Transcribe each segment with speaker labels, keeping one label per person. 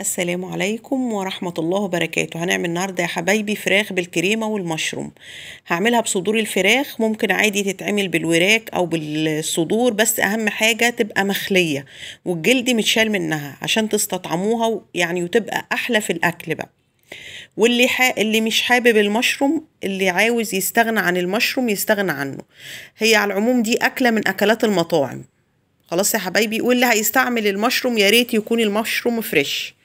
Speaker 1: السلام عليكم ورحمة الله وبركاته هنعمل النهاردة يا حبايبي فراخ بالكريمة والمشروم هعملها بصدور الفراخ ممكن عادي تتعمل بالوراك أو بالصدور بس أهم حاجة تبقى مخلية والجلد متشال منها عشان تستطعموها يعني وتبقى أحلى في الأكل بقى واللي حا... اللي مش حابب المشروم اللي عاوز يستغنى عن المشروم يستغنى عنه هي على العموم دي أكلة من أكلات المطاعم خلاص يا حبايبي واللي هيستعمل المشروم يا ريت يكون المشروم فريش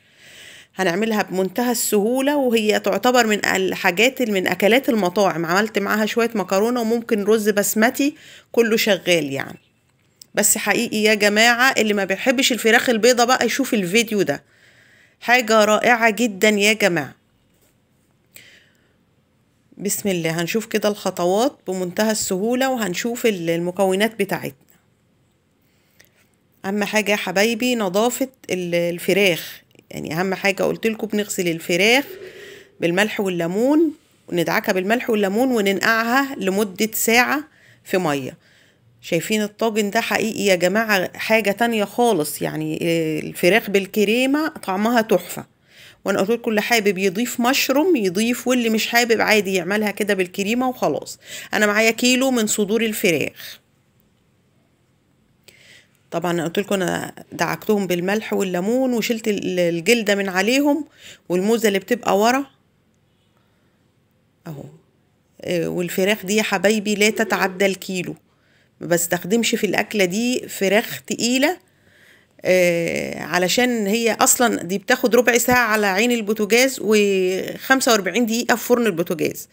Speaker 1: هنعملها بمنتهى السهولة وهي تعتبر من الحاجات من أكلات المطاعم عملت معاها شوية مكرونة وممكن رز بسمتي كله شغال يعني بس حقيقي يا جماعة اللي ما بيحبش الفراخ البيضة بقى يشوف الفيديو ده حاجة رائعة جدا يا جماعة بسم الله هنشوف كده الخطوات بمنتهى السهولة وهنشوف المكونات بتاعتنا أهم حاجة يا حبايبي نظافة الفراخ يعني اهم حاجه قلت لكم بنغسل الفراخ بالملح والليمون وندعكها بالملح والليمون وننقعها لمده ساعه في ميه شايفين الطاجن ده حقيقي يا جماعه حاجه تانية خالص يعني الفراخ بالكريمه طعمها تحفه وانا قلت لكم اللي حابب يضيف مشروم يضيف واللي مش حابب عادي يعملها كده بالكريمه وخلاص انا معايا كيلو من صدور الفراخ طبعا انا قلت لكم انا دعكتهم بالملح والليمون وشلت الجلده من عليهم والموزه اللي بتبقى ورا اهو آه، والفراخ دي يا حبايبي لا تتعدى الكيلو ما بستخدمش في الاكله دي فراخ تقيله آه علشان هي اصلا دي بتاخد ربع ساعه على عين البوتاجاز و45 دقيقه في فرن البوتاجاز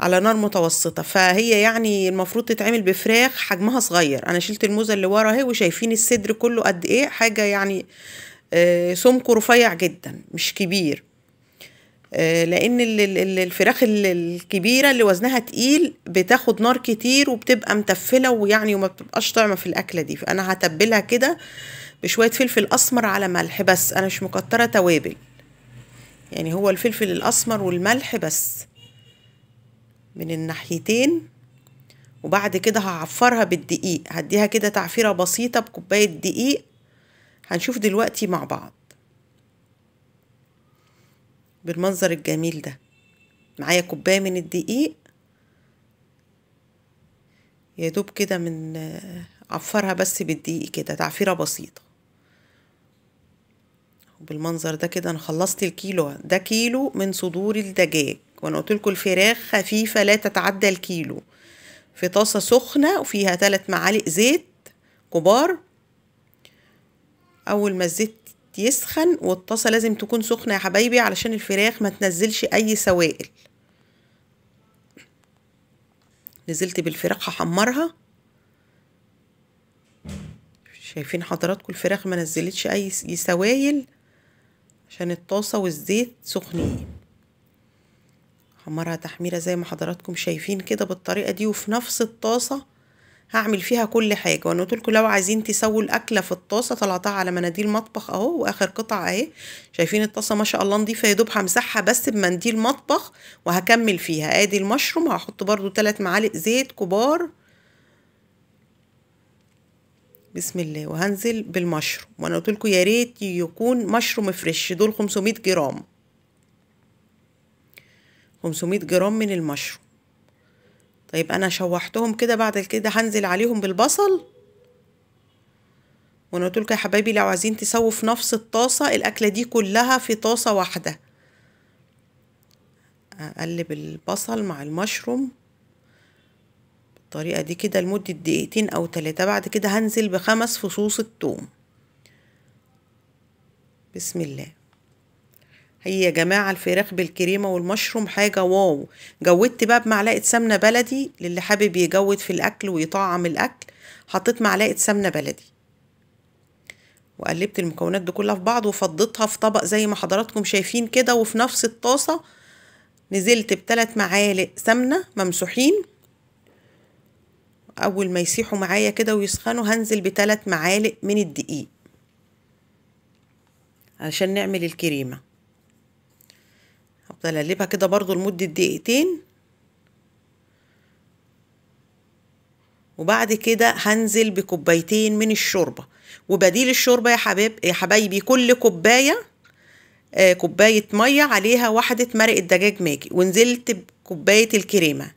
Speaker 1: على نار متوسطة فهي يعني المفروض تتعمل بفراخ حجمها صغير أنا شلت الموزة اللي ورا اهي وشايفين الصدر كله قد إيه حاجة يعني آه، سمكه رفيع جدا مش كبير آه، لان الفراخ الكبيره اللي وزنها تقيل بتاخد نار كتير وبتبقى متفله ويعني وما بتبقاش طعمه في الاكله دي فانا هتبلها كده بشويه فلفل اسمر على ملح بس انا مش مكتره توابل يعني هو الفلفل الاسمر والملح بس من الناحيتين وبعد كده هعفرها بالدقيق هديها كده تعفيرة بسيطة بكوباية دقيق هنشوف دلوقتي مع بعض بالمنظر الجميل ده معايا كوباية من الدقيق يا دوب كده من عفرها بس بالدقيق كده تعفيرة بسيطة وبالمنظر ده كده انا خلصت الكيلو ده كيلو من صدور الدجاج وانا قلت لكم الفراخ خفيفه لا تتعدى الكيلو في طاسه سخنه وفيها ثلاث معالق زيت كبار اول ما الزيت يسخن والطاسه لازم تكون سخنه يا حبايبي علشان الفراخ ما تنزلش اي سوائل نزلت بالفراخ هحمرها شايفين حضراتكم الفراخ ما نزلتش اي سوائل عشان الطاسه والزيت سخنين هحمرها تحميرة زي ما حضراتكم شايفين كده بالطريقة دي وفي نفس الطاسة هعمل فيها كل حاجة وانا قلت لكم لو عايزين تسووا الاكلة في الطاسة طلعتها على مناديل مطبخ اهو واخر قطعة اهي شايفين الطاسة ما شاء الله نضيفة يا دوب همسحها بس بمنديل مطبخ وهكمل فيها ادي المشروم هحط برضو تلات معالق زيت كبار بسم الله وهنزل بالمشروم وانا قلت لكم يا ريت يكون مشروم فريش دول 500 جرام 500 جرام من المشروم طيب انا شوحتهم كده بعد كده هنزل عليهم بالبصل وانا قلت لكم يا حبايبي لو عايزين تسووا في نفس الطاسه الاكله دي كلها في طاسه واحده اقلب البصل مع المشروم بالطريقه دي كده لمده دقيقتين او ثلاثه بعد كده هنزل بخمس فصوص الثوم بسم الله هي يا جماعة الفراخ بالكريمة والمشروم حاجة واو جودت بقى بمعلقة سمنة بلدي للي حابب يجود في الأكل ويطعم الأكل حطيت معلقة سمنة بلدي وقلبت المكونات دي كلها في بعض وفضيتها في طبق زي ما حضراتكم شايفين كده وفي نفس الطاسة نزلت بثلاث معالق سمنة ممسوحين أول ما يسيحوا معايا كده ويسخنوا هنزل بثلاث معالق من الدقيق علشان نعمل الكريمه اقلبها كده برضو لمدة دقيقتين وبعد كده هنزل بكوبايتين من الشوربة وبديل الشوربة يا حباب يا حبايبي كل كوباية آه كوباية مية عليها واحدة مرقه دجاج ماجي ونزلت بكوباية الكريمة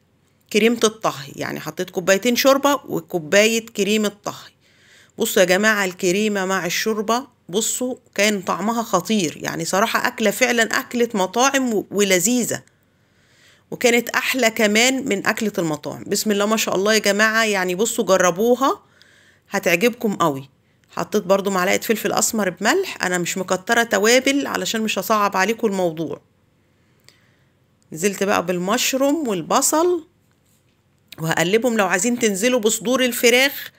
Speaker 1: كريمة الطهي يعني حطيت كوبايتين شوربة وكوباية كريمة طهي بصوا يا جماعة الكريمة مع الشوربة بصوا كان طعمها خطير يعني صراحة أكلة فعلا أكلة مطاعم ولذيذة وكانت أحلى كمان من أكلة المطاعم بسم الله ما شاء الله يا جماعة يعني بصوا جربوها هتعجبكم قوي حطيت برضو معلقة فلفل أسمر بملح أنا مش مكترة توابل علشان مش هصعب عليكم الموضوع نزلت بقى بالمشروم والبصل وهقلبهم لو عايزين تنزلوا بصدور الفراخ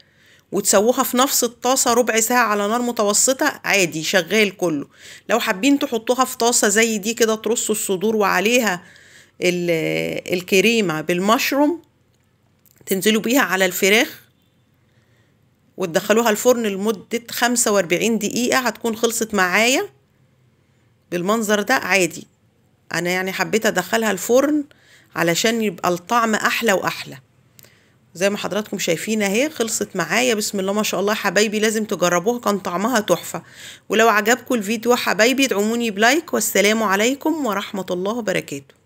Speaker 1: وتسووها في نفس الطاسة ربع ساعة على نار متوسطة عادي شغال كله لو حابين تحطوها في طاسة زي دي كده ترصوا الصدور وعليها الكريمة بالمشروم تنزلوا بيها على الفراخ وتدخلوها الفرن لمدة 45 دقيقة هتكون خلصت معايا بالمنظر ده عادي أنا يعني حبيت أدخلها الفرن علشان يبقى الطعم أحلى وأحلى زي ما حضراتكم شايفين اهي خلصت معايا بسم الله ما شاء الله حبايبي لازم تجربوها كان طعمها تحفة ولو عجبكم الفيديو حبايبي ادعموني بلايك والسلام عليكم ورحمة الله وبركاته